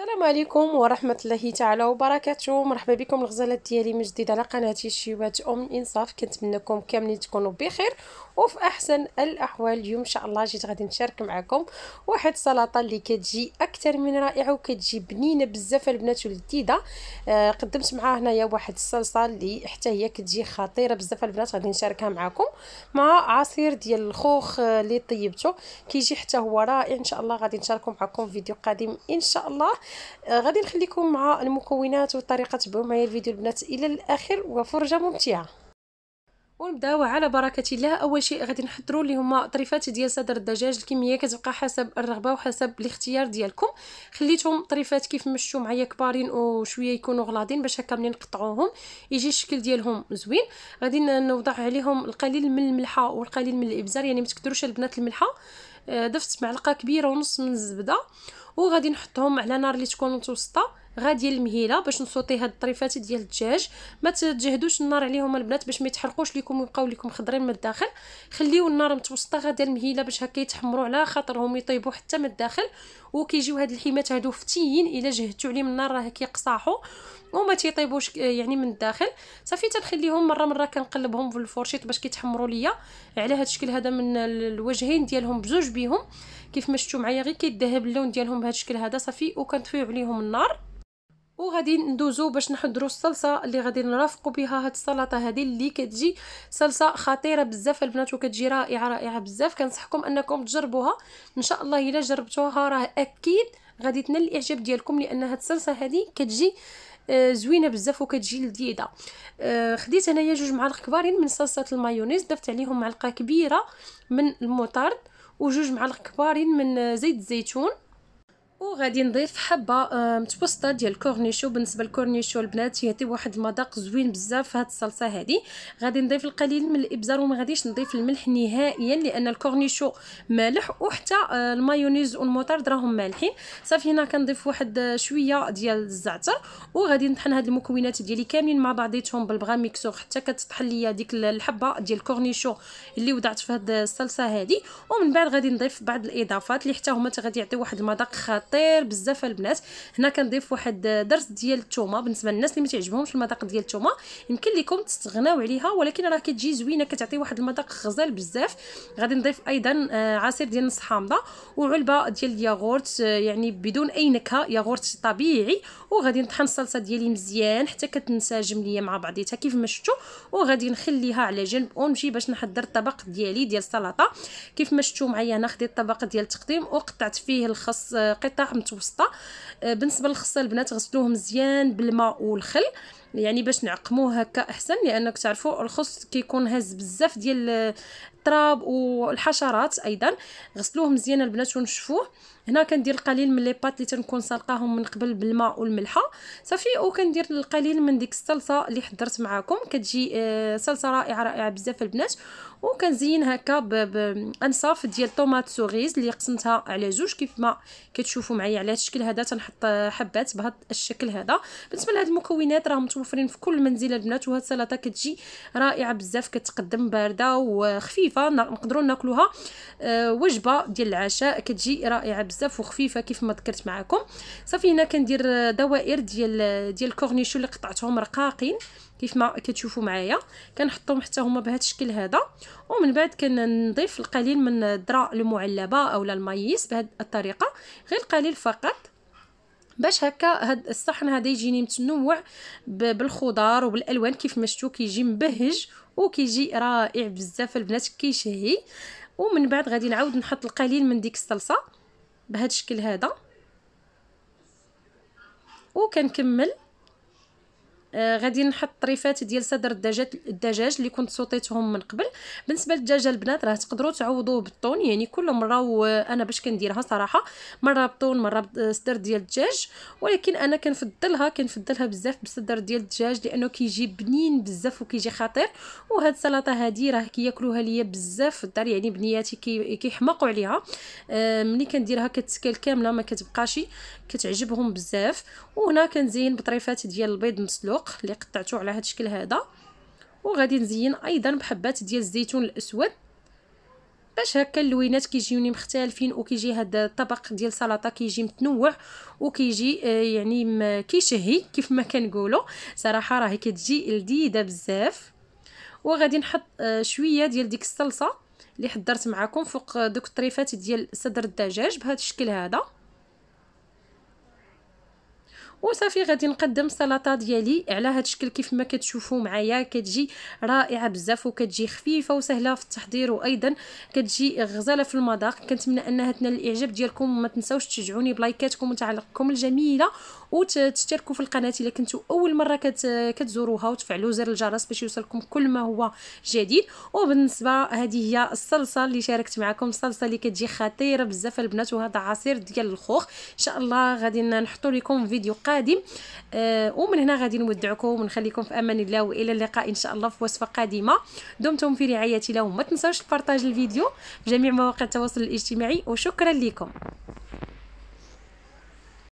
السلام عليكم ورحمة الله تعالى وبركاته مرحبا بكم الغزالات ديالي من جديد على قناتي شيوات أم انصاف كنتمنىكم كاملين تكونوا بخير وفي أحسن الأحوال اليوم إن شاء الله جيت غادي نشارك معكم واحد السلطه اللي كتجي أكثر من رائعة وكتجي بنينة بزاف البنات ولذيذة آه، قدمت معها هنايا واحد الصلصة اللي حتى هي كتجي خطيرة بزاف البنات غادي نشاركها معكم مع عصير ديال الخوخ اللي طيبته كيجي حتى هو رائع إن شاء الله غادي نشاركه معكم في فيديو قادم إن شاء الله آه، غادي نخليكم مع المكونات وطريقه تبعوا معايا الفيديو البنات الى الاخر وفرجه ممتعه ونبداو على بركه الله اول شيء غادي نحضروا اللي هما طريفات ديال صدر الدجاج الكميه كتبقى حسب الرغبه وحسب الاختيار ديالكم خليتهم طريفات كيف مشتو معايا كبارين وشويه يكونوا غلاضين باش هكا ملي نقطعوهم يجي الشكل ديالهم زوين غادي نوضع عليهم القليل من الملحه والقليل من الابزار يعني ما تكثروش البنات الملحه آه، ضفت معلقه كبيره ونص من الزبده وغادي نحطهم على نار اللي تكون متوسطه غادي المهيله باش نصوطي هاد الطريفات ديال الدجاج ما تجهدوش النار عليهم البنات باش ما يتحرقوش لكم ويبقاو لكم خضرين من الداخل خليو النار متوسطه غادا المهيله باش هكا يتحمروا على خاطرهم يطيبوا حتى من الداخل وكيجيو هاد الحيمات هادو فتيين الا جهدتو عليهم النار راه كيقصاحوا وما تيطيبوش آه، يعني من الداخل صافي تنخليهم مره مره كنقلبهم في الفرشيط باش كيتحمروا ليا على هاد الشكل هذا من الوجهين ديالهم بزوج بيهم كيف ما شفتوا معايا غير كيدهب اللون ديالهم بهذا الشكل هذا صافي وكنطفيو عليهم النار وغادي ندوزو باش نحضروا الصلصه اللي غادي نرافقوا بها هاد السلطه هذه اللي كتجي صلصه خطيره بزاف البنات وكتجي رائعه رائعه بزاف كنصحكم انكم تجربوها ان شاء الله الا جربتوها راه اكيد غادي تنال الاعجاب ديالكم لان هاد الصلصه هذه كتجي آه، زوينه بزاف وكتجي لذيذه آه، خديت انايا جوج معالق كبارين من صلصه المايونيز ضفت عليهم معلقه كبيره من المطارد وجوج معالق كبارين من زيت الزيتون وغادي نضيف حبه آه، متوسطه ديال الكورنيشو بالنسبه للكورنيشو البنات يعطي واحد المذاق زوين بزاف في هذه الصلصه هذه غادي نضيف القليل من الابزار وما غاديش نضيف الملح نهائيا لان الكورنيشو مالح وحتى آه، المايونيز والمطرد راهم مالحين صافي هنا كنضيف واحد آه، شويه ديال الزعتر وغادي نطحن هاد المكونات ديالي كاملين مع بعضيتهم بالبغا ميكسور حتى كتطحن ليا ديك الحبه ديال الكورنيشو اللي وضعت في هاد الصلصه هذه ومن بعد غادي نضيف بعض الاضافات اللي حتى هما غادي يعطيو واحد المذاق خاطئ طير بزاف البنات هنا كنضيف واحد درس ديال الثومه بالنسبه للناس اللي ما تعجبهمش المذاق ديال الثومه يمكن لكم تستغناو عليها ولكن راه كتجي زوينه كتعطي واحد المذاق غزال بزاف غادي نضيف ايضا آه، عصير ديال نص حامضه وعلبه ديال الياغورت آه، يعني بدون اي نكهه ياغورت طبيعي وغادي نطحن الصلصه ديالي مزيان حتى كتنسجم ليا مع بعضيتها كيف ما شفتوا وغادي نخليها على جنب ونمشي باش نحضر الطبق ديالي ديال السلطه كيف ما شفتوا معايا انا خديت الطبق ديال التقديم وقطعت فيه الخس آه، قطع بطريقه متوسطه آه، بالنسبه للخصه البنات غسلوه مزيان بالماء والخل يعني باش نعقموه هكا احسن لانك تعرفوا الخص كيكون هز بزاف ديال التراب والحشرات ايضا غسلوه مزيان البنات ونشفوه هنا كندير القليل من لي بات اللي تنكون سلقاهم من قبل بالماء والملحه صافي وكندير القليل من ديك الصلصه اللي حضرت معكم كتجي آه، صلصه رائعه رائعه بزاف البنات وكنزين هكا بانصاف ديال طوماط سوغيز اللي قسمتها على جوج كيف ما كتشوفوا معايا على هذا الشكل هذا تنحط حبات بهذا الشكل هذا بالنسبه لهاد المكونات راهم متوفرين في كل منزل البنات وهاد السلطه كتجي رائعه بزاف كتقدم بارده وخفيفه نقدروا ناكلوها آه، وجبه ديال العشاء كتجي رائعه بزاف وخفيفه كيف ما ذكرت معكم صافي هنا كندير دوائر ديال ديال الكورنيشو اللي قطعتهم رقاقين كيف ما كتشوفوا معايا كنحطهم حتى هما بهذا الشكل هذا ومن بعد كنضيف القليل من الذره المعلبه اولا المايس بهذه الطريقه غير القليل فقط باش هكا هاد الصحن هذا يجيني متنوع بالخضار وبالالوان كيف ما شفتوا كيجي مبهج وكيجي رائع بزاف البنات كيشهي ومن بعد غادي نعاود نحط القليل من ديك الصلصه بهذا الشكل هذا وكنكمل آه غادي نحط طريفات ديال صدر الدجاج الدجاج اللي كنت صوتيتهم من قبل بالنسبه للدجاج البنات راه تقدروا تعوضوه بالطون يعني كل مره وانا باش كنديرها صراحه مره بطون مره بصدر ديال الدجاج ولكن انا كنفضلها كنفضلها بزاف بصدر ديال الدجاج لانه كيجي بنين بزاف وكيجي خطير وهاد السلطه هادي راه كياكلوها ليا بزاف في الدار يعني بنياتي كيحماقوا عليها آه ملي كنديرها كتسكل كامله ما كتبقاش كتعجبهم بزاف وهنا كنزين بطريفات ديال البيض مسلوق السلق اللي قطعته على هذا الشكل هذا وغادي نزين ايضا بحبات ديال الزيتون الاسود باش هكا اللوينات كيجيوني مختلفين وكيجي هذا الطبق ديال سلطه كيجي متنوع وكيجي آه، يعني كيشهي كيف ما كنقولوا صراحه راهي كتجي لذيذه بزاف وغادي نحط آه، شويه ديال ديك الصلصه اللي حضرت معكم فوق دوك الطريفات ديال صدر الدجاج بهذا الشكل هذا وصافي غادي نقدم السلطه ديالي على هذا الشكل كيف ما كتشوفوا معايا كتجي رائعه بزاف وكتجي خفيفه وسهله في التحضير وايضا كتجي غزاله في المذاق كنتمنى انها تنال الاعجاب ديالكم وما تنساوش تشجعوني بلايكاتكم وتعليقكم الجميله وتشتركوا في القناه الا كنتو اول مره كت... كتزوروها وتفعلوا زر الجرس باش يوصلكم كل ما هو جديد وبالنسبه هذه هي الصلصه اللي شاركت معكم الصلصه اللي كتجي خطيره بزاف البنات وهذا عصير ديال الخوخ ان شاء الله غادي نحطوا لكم فيديو القادم آه، ومن هنا غادي نودعكم ونخليكم في امان الله والى اللقاء ان شاء الله في وصفه قادمه دمتم في رعايه الله وما تنساوش تبارطاج الفيديو في جميع مواقع التواصل الاجتماعي وشكرا لكم